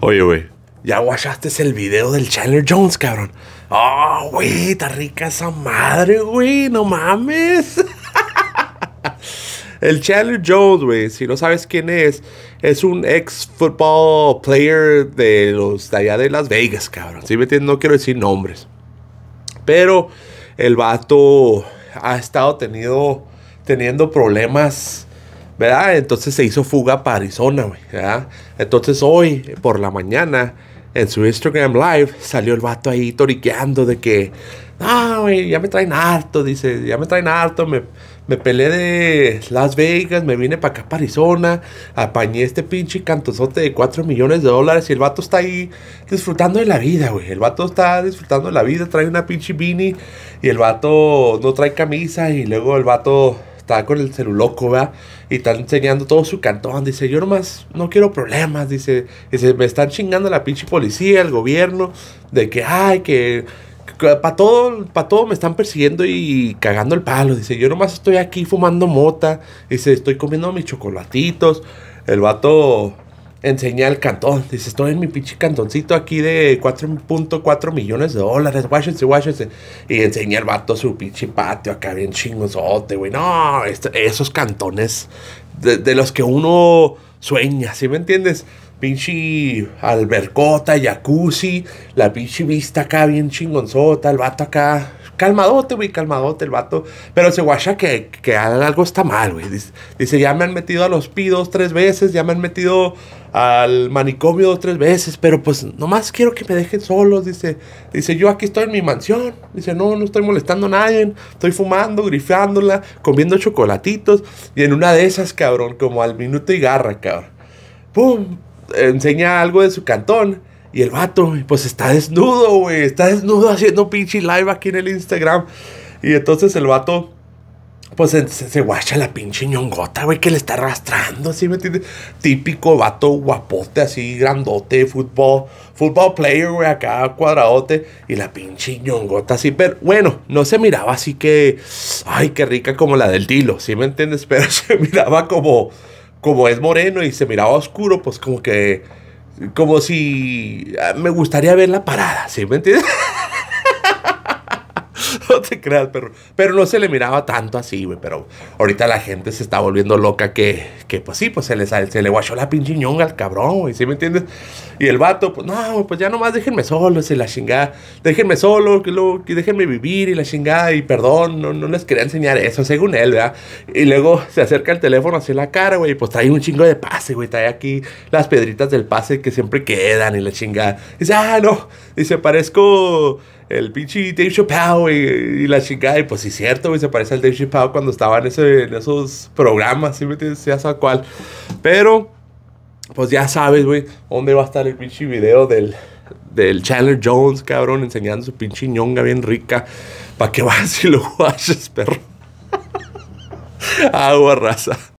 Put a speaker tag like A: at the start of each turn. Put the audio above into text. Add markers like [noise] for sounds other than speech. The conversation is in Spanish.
A: Oye, güey, ya guachaste el video del Chandler Jones, cabrón. Ah, oh, güey, está rica esa madre, güey, no mames. [laughs] el Chandler Jones, güey, si no sabes quién es, es un ex football player de los allá de Las Vegas, cabrón. ¿Sí me No quiero decir nombres. Pero el vato ha estado teniendo problemas ¿verdad? Entonces se hizo fuga para Arizona, güey, ¿verdad? Entonces hoy, por la mañana, en su Instagram Live, salió el vato ahí toriqueando de que, ah, güey, ya me traen harto, dice, ya me traen harto, me, me peleé de Las Vegas, me vine para acá, para Arizona, apañé este pinche cantosote de 4 millones de dólares y el vato está ahí disfrutando de la vida, güey. El vato está disfrutando de la vida, trae una pinche beanie y el vato no trae camisa y luego el vato estaba con el celuloco, ¿verdad? Y está enseñando todo su cantón. Dice, yo nomás no quiero problemas. Dice, dice me están chingando la pinche policía, el gobierno, de que, ay, que, para todo, todo me están persiguiendo y cagando el palo. Dice, yo nomás estoy aquí fumando mota. Dice, estoy comiendo mis chocolatitos. El vato enseña el cantón. Dice, estoy en mi pinche cantoncito aquí de 4.4 millones de dólares. Washington, Washington. Y enseña el vato su pinche patio acá bien chingonzote, güey. No, esos cantones de, los que uno sueña, ¿sí me entiendes? Pinche albercota, jacuzzi, la pinche vista acá bien chingonzota, el vato acá calmadote, güey, calmadote el vato. Pero se guacha que, que algo está mal, güey. Dice, ya me han metido a los pidos tres veces, ya me han metido al manicomio dos, tres veces, pero pues nomás quiero que me dejen solos, dice. Dice, yo aquí estoy en mi mansión. Dice, no, no estoy molestando a nadie. Estoy fumando, grifeándola, comiendo chocolatitos. Y en una de esas, cabrón, como al minuto y garra, cabrón. ¡Pum! Enseña algo de su cantón y el vato, pues está desnudo, güey. Está desnudo haciendo pinche live aquí en el Instagram. Y entonces el vato, pues se, guacha la pinche ñongota, güey, que le está arrastrando, ¿sí me entiendes? Típico vato guapote, así, grandote, fútbol, fútbol player, güey, acá cuadradote. Y la pinche ñongota así, pero bueno, no se miraba así que, ay, qué rica como la del tilo, ¿sí me entiendes? [laughs] Pero se miraba como, como es moreno y se miraba oscuro, pues como que como si ah, me gustaría ver la parada, ¿sí? ¿Me entiendes? [laughs] no te creas, perro. Pero no se le miraba tanto así, güey. Pero ahorita la gente se está volviendo loca que, que pues sí, pues se le, se le guachó la pinche al cabrón, güey. ¿Sí me entiendes? Y el vato, pues no, pues ya nomás déjenme solo, se la chingada. Déjenme solo, que que déjenme vivir y la chingada. Y perdón, no, les quería enseñar eso, según él, ¿verdad? Y luego se acerca el teléfono hacia la cara, güey. Y pues trae un chingo de pase, güey. Trae aquí las pedritas del pase que siempre quedan y la chingada. Y dice, ah, no. Dice, parezco el pinche Dave Chappelle y, la chingada. Y pues sí, cierto, güey, se parece al Dave cuando estaba en, esos programas, ¿sí me entiendes? Ya Pero, pues ya sabes, güey, dónde va a estar el pinche video del, del Chandler Jones, cabrón, enseñando su pinche ñonga bien rica. ¿Para qué vas [laughs] y lo haces, perro? [laughs] Agua raza.